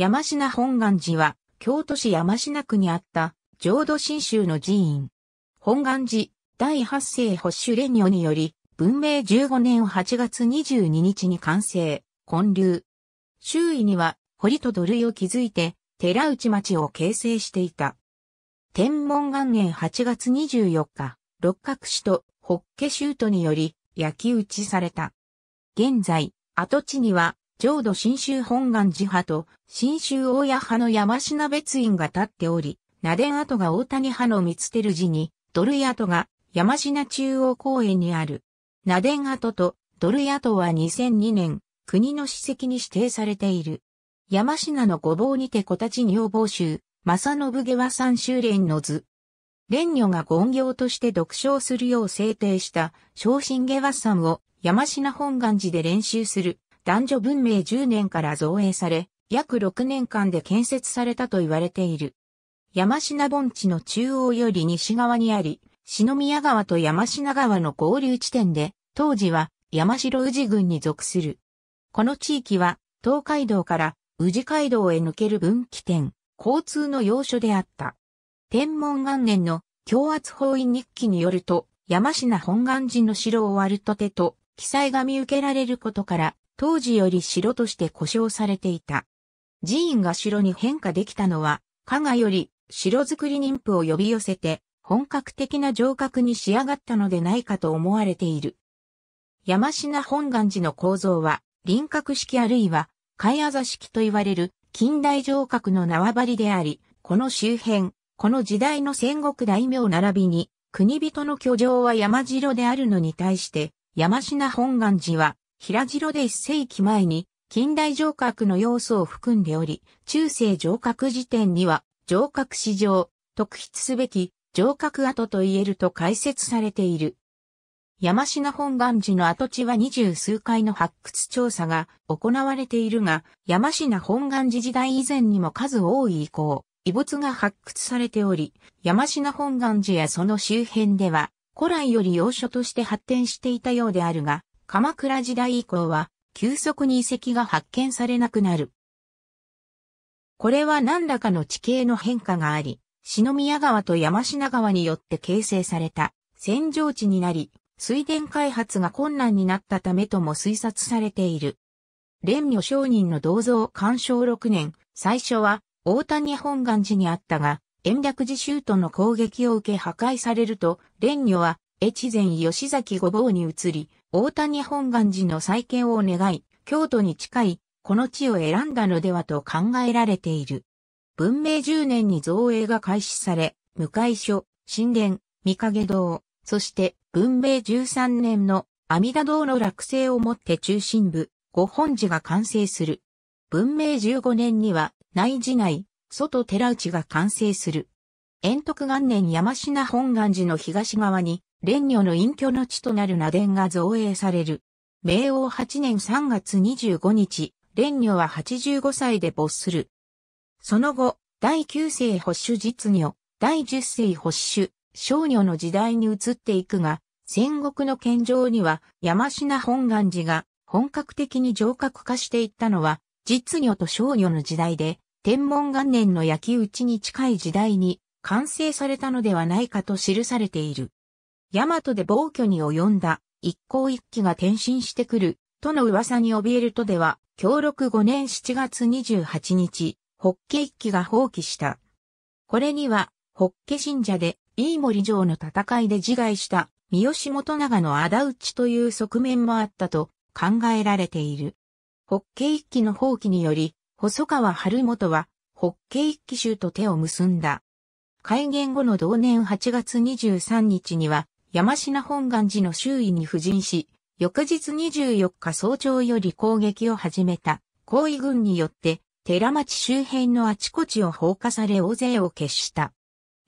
山品本願寺は、京都市山品区にあった、浄土真宗の寺院。本願寺、第八世保守連女により、文明15年8月22日に完成、建立。周囲には、堀と土塁を築いて、寺内町を形成していた。天文元年8月24日、六角市と北家州都により、焼き打ちされた。現在、跡地には、浄土真宗本願寺派と、真宗大谷派の山品別院が立っており、名伝跡が大谷派の三つる寺に、ドル跡が山品中央公園にある。名伝跡とドル跡は2002年、国の史跡に指定されている。山品の御坊にて小立女房集、正信下和三州連の図。蓮女が権行として読書するよう制定した、昇進下和三を山品本願寺で練習する男女文明10年から造営され、約6年間で建設されたと言われている。山科盆地の中央より西側にあり、篠宮川と山科川の合流地点で、当時は山城宇治郡に属する。この地域は、東海道から宇治街道へ抜ける分岐点、交通の要所であった。天文元年の強圧法院日記によると、山科本願寺の城を割ると手と記載が見受けられることから、当時より城として呼称されていた。寺院が城に変化できたのは、加賀より城作り妊婦を呼び寄せて、本格的な城郭に仕上がったのでないかと思われている。山品本願寺の構造は、輪郭式あるいは、貝あざ式と言われる近代城郭の縄張りであり、この周辺、この時代の戦国大名並びに、国人の居城は山城であるのに対して、山品本願寺は平城で一世紀前に近代城郭の要素を含んでおり、中世城郭時点には城郭史上特筆すべき城郭跡と言えると解説されている。山品本願寺の跡地は二十数回の発掘調査が行われているが、山品本願寺時代以前にも数多い以降、遺物が発掘されており、山品本願寺やその周辺では、古来より要所として発展していたようであるが、鎌倉時代以降は、急速に遺跡が発見されなくなる。これは何らかの地形の変化があり、篠宮川と山品川によって形成された扇状地になり、水田開発が困難になったためとも推察されている。蓮女商人の銅像鑑賞6年、最初は大谷本願寺にあったが、延暦寺州との攻撃を受け破壊されると、蓮女は越前吉崎五坊に移り、大谷本願寺の再建を願い、京都に近い、この地を選んだのではと考えられている。文明10年に造営が開始され、向所、神殿、三影堂、そして文明13年の阿弥陀堂の落成をもって中心部、五本寺が完成する。文明15年には内寺内、外寺内が完成する。延徳元年山品本願寺の東側に蓮女の隠居の地となる名殿が造営される。明王8年3月25日、蓮女は85歳で没する。その後、第9世保守実女、第10世保守、少女の時代に移っていくが、戦国の献上には山品本願寺が本格的に城郭化していったのは、実女と少女の時代で、天文元年の焼き討ちに近い時代に完成されたのではないかと記されている。大和で暴挙に及んだ一向一揆が転身してくる、との噂に怯えるとでは、協力5年7月28日、ホッケ一揆が放棄した。これには、ホッケ信者で、飯森城の戦いで自害した、三好元長の仇討ちという側面もあったと考えられている。ホッケ一揆の放棄により、細川春元は、ホッケ一揆州と手を結んだ。開元後の同年8月23日には、山品本願寺の周囲に布陣し、翌日24日早朝より攻撃を始めた、行為軍によって、寺町周辺のあちこちを放火され大勢を消した。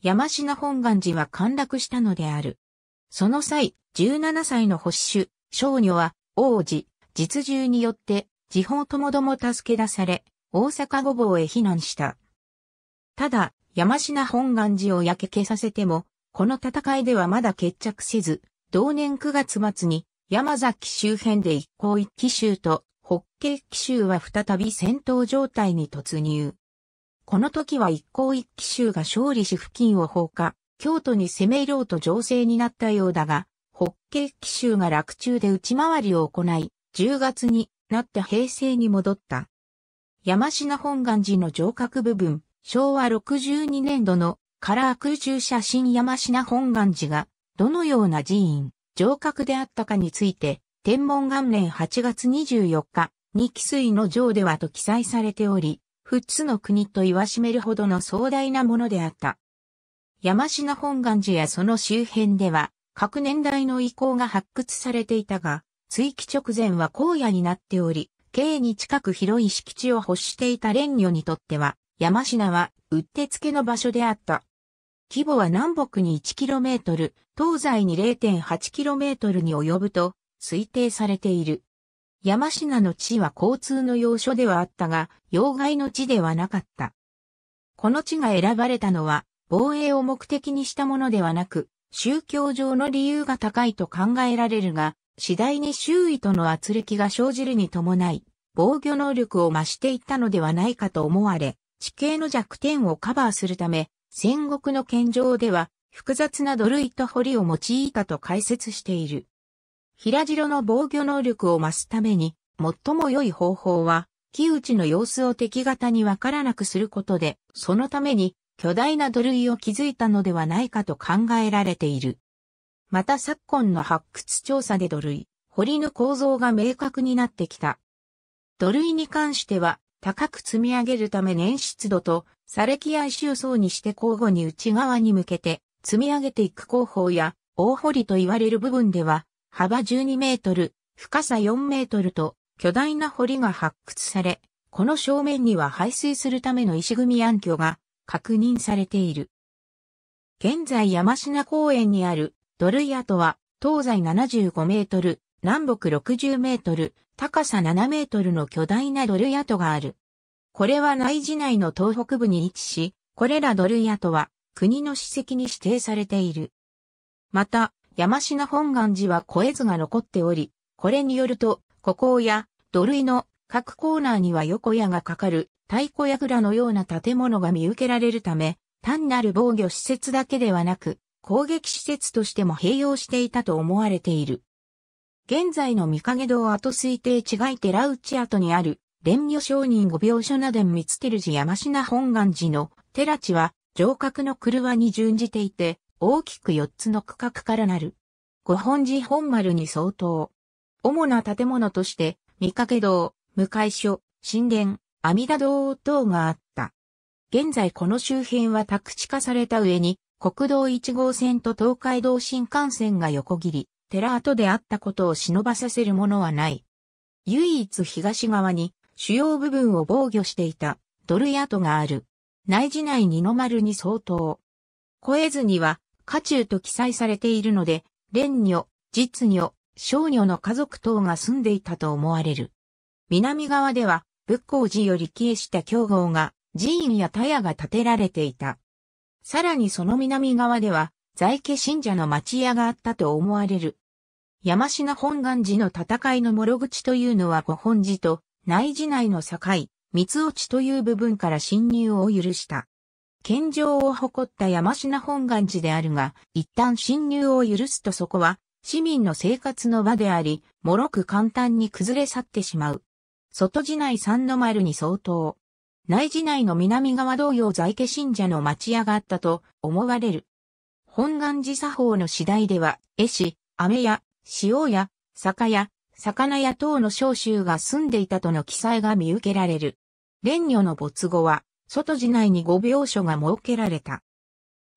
山品本願寺は陥落したのである。その際、17歳の保守、少女は、王子、実従によって、地方ともども助け出され、大阪御坊へ避難した。ただ、山品本願寺を焼け消させても、この戦いではまだ決着せず、同年9月末に山崎周辺で一向一騎州と北京騎州は再び戦闘状態に突入。この時は一向一騎州が勝利し付近を放火、京都に攻め入ろうと情勢になったようだが、北京騎州が落中で内回りを行い、10月になって平成に戻った。山品本願寺の城郭部分、昭和62年度のカラー空中写真山品本願寺が、どのような寺院、城郭であったかについて、天文元年8月24日二期水の城ではと記載されており、富津の国と言わしめるほどの壮大なものであった。山品本願寺やその周辺では、各年代の遺構が発掘されていたが、追記直前は荒野になっており、京に近く広い敷地を欲していた蓮魚にとっては、山品は、うってつけの場所であった。規模は南北に 1km、東西に 0.8km に及ぶと推定されている。山品の地は交通の要所ではあったが、要害の地ではなかった。この地が選ばれたのは、防衛を目的にしたものではなく、宗教上の理由が高いと考えられるが、次第に周囲との圧力が生じるに伴い、防御能力を増していったのではないかと思われ、地形の弱点をカバーするため、戦国の献上では、複雑な土塁と堀を用いたと解説している。平城の防御能力を増すために、最も良い方法は、木内の様子を敵方にわからなくすることで、そのために巨大な土塁を築いたのではないかと考えられている。また昨今の発掘調査で土塁、堀の構造が明確になってきた。土塁に関しては、高く積み上げるため粘湿度とサレキア石を層にして交互に内側に向けて積み上げていく工法や大堀と言われる部分では幅12メートル、深さ4メートルと巨大な堀が発掘され、この正面には排水するための石組み暗渠が確認されている。現在山品公園にあるドルイアとは東西75メートル、南北60メートル、高さ7メートルの巨大なドルヤトがある。これは内地内の東北部に位置し、これらドルヤトは国の史跡に指定されている。また、山科本願寺は小絵図が残っており、これによると、古校や土塁の各コーナーには横屋がかかる太鼓や倉のような建物が見受けられるため、単なる防御施設だけではなく、攻撃施設としても併用していたと思われている。現在の御影堂跡推定違い寺内跡にある、蓮女商人御病所な伝ける。寺山品本願寺の寺地は、城郭の車に準じていて、大きく四つの区画からなる。五本寺本丸に相当。主な建物として、御影堂、向所、神殿、阿弥陀堂等があった。現在この周辺は宅地化された上に、国道1号線と東海道新幹線が横切り、寺跡であったことを忍ばさせるものはない。唯一東側に主要部分を防御していたドルヤ跡がある。内寺内二の丸に相当。越ずには、家中と記載されているので、蓮女、実女、少女の家族等が住んでいたと思われる。南側では、仏光寺より帰えした教合が、寺院や田屋が建てられていた。さらにその南側では、在家信者の町屋があったと思われる。山科本願寺の戦いの諸口というのは御本寺と内寺内の境、三落ちという部分から侵入を許した。献上を誇った山科本願寺であるが、一旦侵入を許すとそこは、市民の生活の場であり、脆く簡単に崩れ去ってしまう。外寺内三の丸に相当。内寺内の南側同様在家信者の町屋があったと思われる。本願寺作法の次第では、絵師、飴屋、塩屋、酒屋、魚屋等の召集が住んでいたとの記載が見受けられる。蓮女の没後は、外寺内に五病所が設けられた。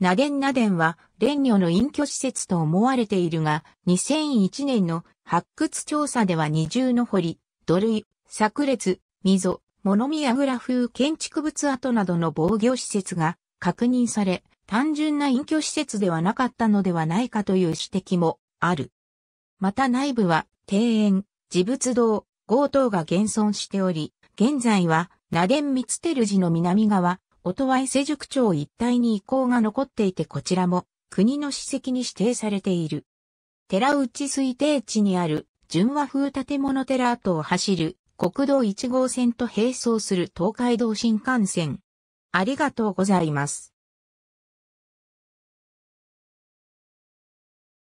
ナデンナデンは、蓮女の隠居施設と思われているが、2001年の発掘調査では二重の堀、土塁、炸裂、溝、物見櫓風建築物跡などの防御施設が確認され、単純な隠居施設ではなかったのではないかという指摘もある。また内部は庭園、自物堂、強盗が現存しており、現在は、奈デン・ミツテル寺の南側、音羽伊勢塾町一帯に遺構が残っていてこちらも、国の史跡に指定されている。寺内推定地にある、純和風建物寺跡を走る、国道1号線と並走する東海道新幹線。ありがとうございます。